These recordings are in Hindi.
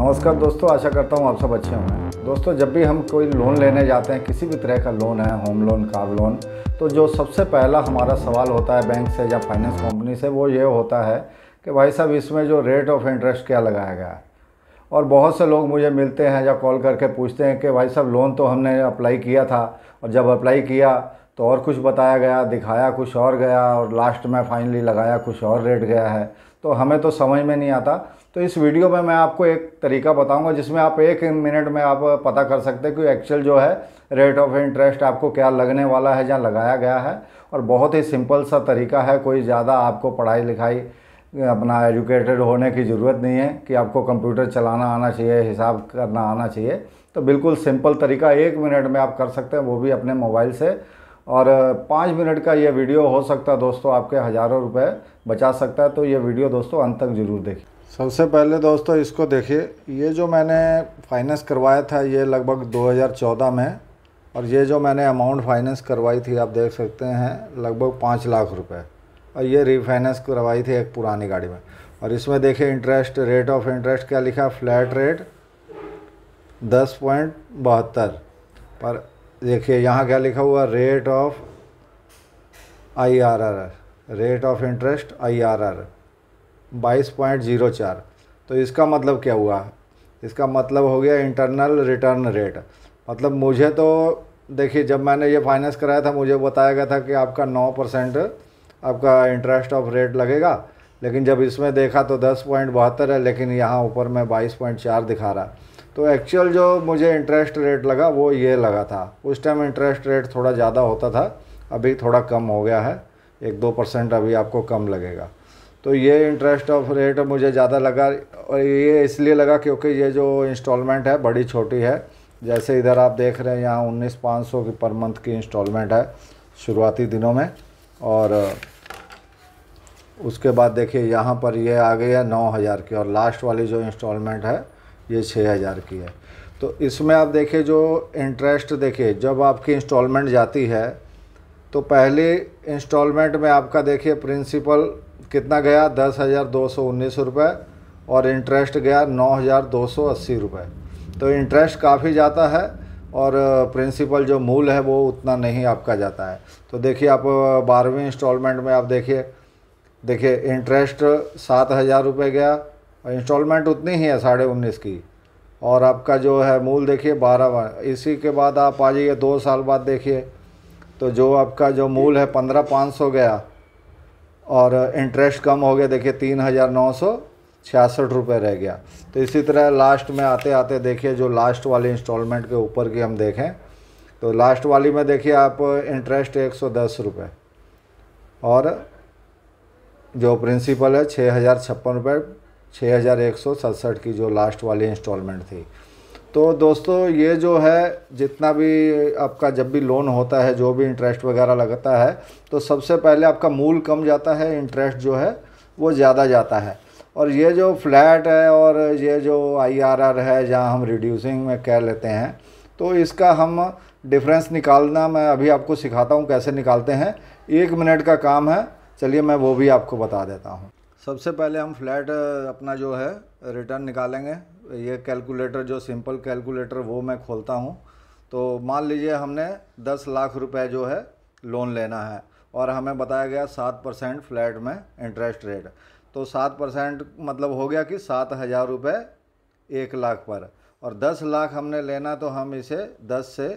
नमस्कार दोस्तों आशा करता हूँ आप सब अच्छे होंगे दोस्तों जब भी हम कोई लोन लेने जाते हैं किसी भी तरह का लोन है होम लोन कार लोन तो जो सबसे पहला हमारा सवाल होता है बैंक से या फाइनेंस कंपनी से वो ये होता है कि भाई साहब इसमें जो रेट ऑफ इंटरेस्ट क्या लगाया गया है और बहुत से लोग मुझे मिलते हैं या कॉल करके पूछते हैं कि भाई साहब लोन तो हमने अप्लाई किया था और जब अप्लाई किया तो और कुछ बताया गया दिखाया कुछ और गया और लास्ट में फाइनली लगाया कुछ और रेट गया है तो हमें तो समझ में नहीं आता तो इस वीडियो में मैं आपको एक तरीका बताऊंगा जिसमें आप एक मिनट में आप पता कर सकते हैं कि एक्चुअल जो है रेट ऑफ इंटरेस्ट आपको क्या लगने वाला है जहाँ लगाया गया है और बहुत ही सिंपल सा तरीका है कोई ज़्यादा आपको पढ़ाई लिखाई अपना एजुकेटेड होने की ज़रूरत नहीं है कि आपको कंप्यूटर चलाना आना चाहिए हिसाब करना आना चाहिए तो बिल्कुल सिंपल तरीका एक मिनट में आप कर सकते हैं वो भी अपने मोबाइल से और पाँच मिनट का यह वीडियो हो सकता है दोस्तों आपके हज़ारों रुपए बचा सकता है तो ये वीडियो दोस्तों अंत तक ज़रूर देखिए सबसे पहले दोस्तों इसको देखिए ये जो मैंने फाइनेंस करवाया था ये लगभग 2014 में और ये जो मैंने अमाउंट फाइनेंस करवाई थी आप देख सकते हैं लगभग पाँच लाख रुपये और ये रीफाइनेंस करवाई थी एक पुरानी गाड़ी में और इसमें देखिए इंटरेस्ट रेट ऑफ इंटरेस्ट क्या लिखा फ्लैट रेट दस पॉइंट बहत्तर पर देखिए यहाँ क्या लिखा हुआ rate of I R R rate of interest I R R बाईस पॉइंट जीरो चार तो इसका मतलब क्या हुआ इसका मतलब हो गया इंटरनल रिटर्न रेट मतलब मुझे तो देखिए जब मैंने ये फाइनेंस कराया था मुझे बताया गया था कि आपका नौ परसेंट आपका इंटरेस्ट ऑफ रेट लगेगा लेकिन जब इसमें देखा तो दस पॉइंट बहत्तर है लेकिन यहाँ ऊपर मैं बाईस पॉइंट चार दिखा रहा तो एक्चुअल जो मुझे इंटरेस्ट रेट लगा वो ये लगा था उस टाइम इंटरेस्ट रेट थोड़ा ज़्यादा होता था अभी थोड़ा कम हो गया है एक दो परसेंट अभी आपको कम लगेगा तो ये इंटरेस्ट ऑफ रेट मुझे ज़्यादा लगा और ये इसलिए लगा क्योंकि ये जो इंस्टॉलमेंट है बड़ी छोटी है जैसे इधर आप देख रहे हैं यहाँ उन्नीस पाँच सौ की पर मंथ की इंस्टॉलमेंट है शुरुआती दिनों में और उसके बाद देखिए यहाँ पर ये आ गई है नौ हज़ार की और लास्ट वाली जो इंस्टॉलमेंट है ये छः हज़ार की है तो इसमें आप देखिए जो इंटरेस्ट देखिए जब आपकी इंस्टॉलमेंट जाती है तो पहले इंस्टॉलमेंट में आपका देखिए प्रिंसिपल कितना गया दस हज़ार दो सौ उन्नीस रुपये और इंटरेस्ट गया नौ हज़ार दो सौ अस्सी रुपये तो इंटरेस्ट काफ़ी जाता है और प्रिंसिपल जो मूल है वो उतना नहीं आपका जाता है तो देखिए आप बारहवीं इंस्टॉलमेंट में आप देखिए देखिए इंटरेस्ट सात हज़ार रुपये गया और इंस्टॉलमेंट उतनी ही है साढ़े उन्नीस की और आपका जो है मूल देखिए बारह इसी के बाद आप आ जाइए दो साल बाद देखिए तो जो आपका जो मूल है पंद्रह पाँच सौ गया और इंटरेस्ट कम हो गया देखिए तीन हज़ार नौ सौ छियासठ रुपये रह गया तो इसी तरह लास्ट में आते आते देखिए जो लास्ट वाली इंस्टॉलमेंट के ऊपर की हम देखें तो लास्ट वाली में देखिए आप इंटरेस्ट एक सौ दस रुपये और जो प्रिंसिपल है छः हज़ार छप्पन रुपये छः की जो लास्ट वाली इंस्टॉलमेंट थी तो दोस्तों ये जो है जितना भी आपका जब भी लोन होता है जो भी इंटरेस्ट वगैरह लगता है तो सबसे पहले आपका मूल कम जाता है इंटरेस्ट जो है वो ज़्यादा जाता है और ये जो फ्लैट है और ये जो आईआरआर है जहाँ हम रिड्यूसिंग में कह लेते हैं तो इसका हम डिफरेंस निकालना मैं अभी आपको सिखाता हूँ कैसे निकालते हैं एक मिनट का काम है चलिए मैं वो भी आपको बता देता हूँ सबसे पहले हम फ्लैट अपना जो है रिटर्न निकालेंगे ये कैलकुलेटर जो सिंपल कैलकुलेटर वो मैं खोलता हूँ तो मान लीजिए हमने दस लाख रुपए जो है लोन लेना है और हमें बताया गया सात परसेंट फ्लैट में इंटरेस्ट रेट तो सात परसेंट मतलब हो गया कि सात हज़ार रुपये एक लाख पर और दस लाख हमने लेना तो हम इसे दस से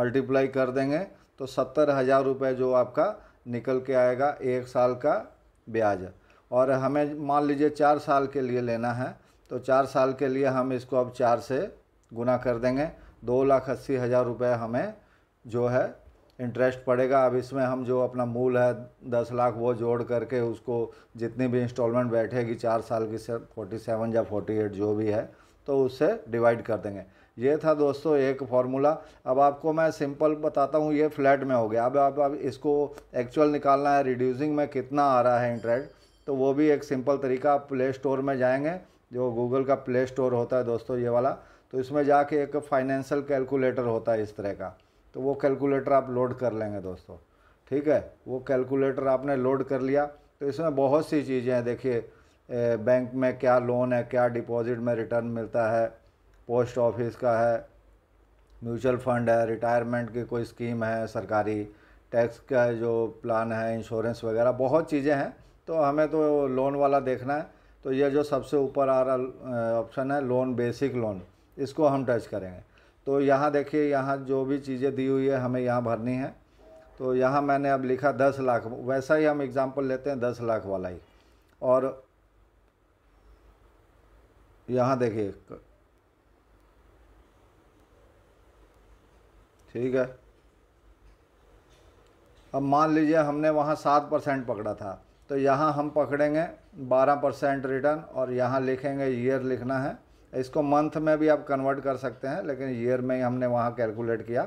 मल्टीप्लाई कर देंगे तो सत्तर हज़ार रुपये जो आपका निकल के आएगा एक साल का ब्याज और हमें मान लीजिए चार साल के लिए लेना है तो चार साल के लिए हम इसको अब चार से गुना कर देंगे दो लाख अस्सी हज़ार रुपये हमें जो है इंटरेस्ट पड़ेगा अब इसमें हम जो अपना मूल है दस लाख वो जोड़ करके उसको जितनी भी इंस्टॉलमेंट बैठेगी चार साल की से फोर्टी सेवन या फोर्टी एट जो भी है तो उससे डिवाइड कर देंगे ये था दोस्तों एक फार्मूला अब आपको मैं सिंपल बताता हूँ ये फ्लैट में हो गया अब आप अब इसको एक्चुअल निकालना है रिड्यूसिंग में कितना आ रहा है इंटरेस्ट तो वो भी एक सिंपल तरीका आप प्ले स्टोर में जाएंगे जो गूगल का प्ले स्टोर होता है दोस्तों ये वाला तो इसमें जाके एक फाइनेंशियल कैलकुलेटर होता है इस तरह का तो वो कैलकुलेटर आप लोड कर लेंगे दोस्तों ठीक है वो कैलकुलेटर आपने लोड कर लिया तो इसमें बहुत सी चीज़ें हैं देखिए बैंक में क्या लोन है क्या डिपॉजिट में रिटर्न मिलता है पोस्ट ऑफिस का है म्यूचुअल फंड है रिटायरमेंट की कोई स्कीम है सरकारी टैक्स का जो प्लान है इंश्योरेंस वगैरह बहुत चीज़ें हैं तो हमें तो लोन वाला देखना है तो ये जो सबसे ऊपर आ रहा ऑप्शन है लोन बेसिक लोन इसको हम टच करेंगे तो यहाँ देखिए यहाँ जो भी चीज़ें दी हुई है हमें यहाँ भरनी है तो यहाँ मैंने अब लिखा दस लाख वैसा ही हम एग्ज़ाम्पल लेते हैं दस लाख वाला ही और यहाँ देखिए ठीक है अब मान लीजिए हमने वहाँ सात परसेंट पकड़ा था तो यहाँ हम पकड़ेंगे 12 परसेंट रिटर्न और यहाँ लिखेंगे ईयर लिखना है इसको मंथ में भी आप कन्वर्ट कर सकते हैं लेकिन ईयर में ही हमने वहाँ कैलकुलेट किया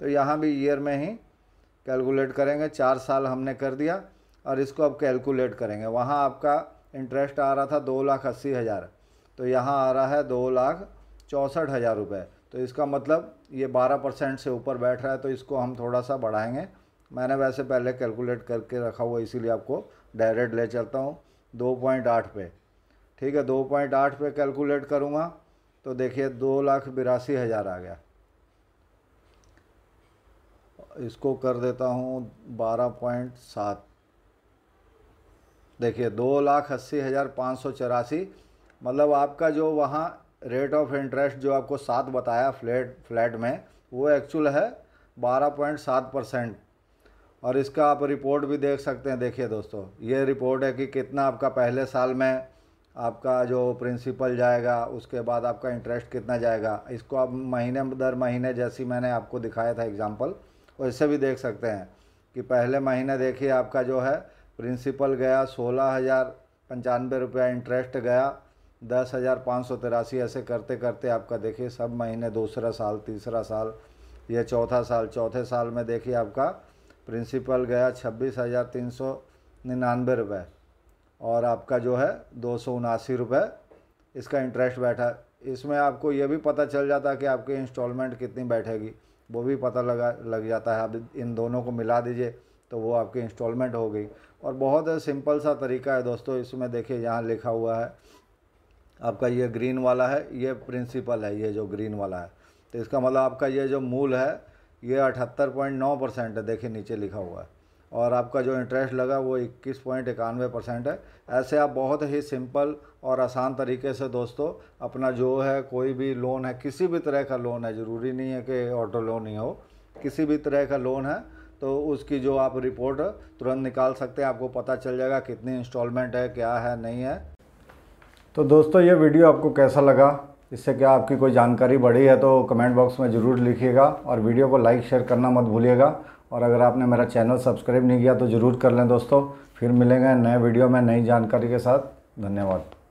तो यहाँ भी ईयर में ही कैलकुलेट करेंगे चार साल हमने कर दिया और इसको अब कैलकुलेट करेंगे वहाँ आपका इंटरेस्ट आ रहा था दो लाख अस्सी हज़ार तो यहाँ आ रहा है दो लाख चौंसठ हज़ार रुपये तो इसका मतलब ये बारह परसेंट से ऊपर बैठ रहा है तो इसको हम थोड़ा सा बढ़ाएंगे मैंने वैसे पहले कैलकुलेट करके रखा हुआ इसीलिए आपको डायरेक्ट ले चलता हूँ दो पॉइंट आठ पे ठीक है दो पॉइंट आठ पे कैलकुलेट करूँगा तो देखिए दो लाख बिरासी हज़ार आ गया इसको कर देता हूँ बारह पॉइंट सात देखिए दो लाख अस्सी हज़ार पाँच सौ चौरासी मतलब आपका जो वहाँ रेट ऑफ इंटरेस्ट जो आपको सात बताया फ्लैट फ्लैट में वो एक्चुअल है बारह पॉइंट सात परसेंट और इसका आप रिपोर्ट भी देख सकते हैं देखिए दोस्तों ये रिपोर्ट है कि कितना आपका पहले साल में आपका जो प्रिंसिपल जाएगा उसके बाद आपका इंटरेस्ट कितना जाएगा इसको आप महीने दर महीने जैसी मैंने आपको दिखाया था एग्ज़ाम्पल वैसे भी देख सकते हैं कि पहले महीने देखिए आपका जो है प्रिंसिपल गया सोलह हज़ार पंचानवे रुपया इंटरेस्ट गया दस हज़ार पाँच सौ तिरासी ऐसे करते करते आपका देखिए सब महीने दूसरा साल तीसरा साल या चौथा साल चौथे साल में देखिए आपका प्रिंसिपल गया छब्बीस हज़ार तीन सौ निन्यानवे रुपये और आपका जो है दो सौ उनासी रुपये इसका इंटरेस्ट बैठा इसमें आपको ये भी पता चल जाता है कि आपकी इंस्टॉलमेंट कितनी बैठेगी वो भी पता लगा लग जाता है आप इन दोनों को मिला दीजिए तो वो आपकी इंस्टॉलमेंट हो गई और बहुत सिंपल सा तरीका है दोस्तों इसमें देखिए यहाँ लिखा हुआ है आपका ये ग्रीन वाला है ये प्रिंसिपल है ये जो ग्रीन वाला है तो इसका मतलब आपका ये जो मूल है ये अठहत्तर पॉइंट नौ परसेंट है देखिए नीचे लिखा हुआ है और आपका जो इंटरेस्ट लगा वो इक्कीस पॉइंट इक्यानवे परसेंट है ऐसे आप बहुत ही सिंपल और आसान तरीके से दोस्तों अपना जो है कोई भी लोन है किसी भी तरह का लोन है ज़रूरी नहीं है कि ऑटो लोन ही हो किसी भी तरह का लोन है तो उसकी जो आप रिपोर्ट तुरंत निकाल सकते हैं आपको पता चल जाएगा कितनी इंस्टॉलमेंट है क्या है नहीं है तो दोस्तों ये वीडियो आपको कैसा लगा इससे क्या आपकी कोई जानकारी बढ़ी है तो कमेंट बॉक्स में ज़रूर लिखिएगा और वीडियो को लाइक शेयर करना मत भूलिएगा और अगर आपने मेरा चैनल सब्सक्राइब नहीं किया तो ज़रूर कर लें दोस्तों फिर मिलेंगे नए वीडियो में नई जानकारी के साथ धन्यवाद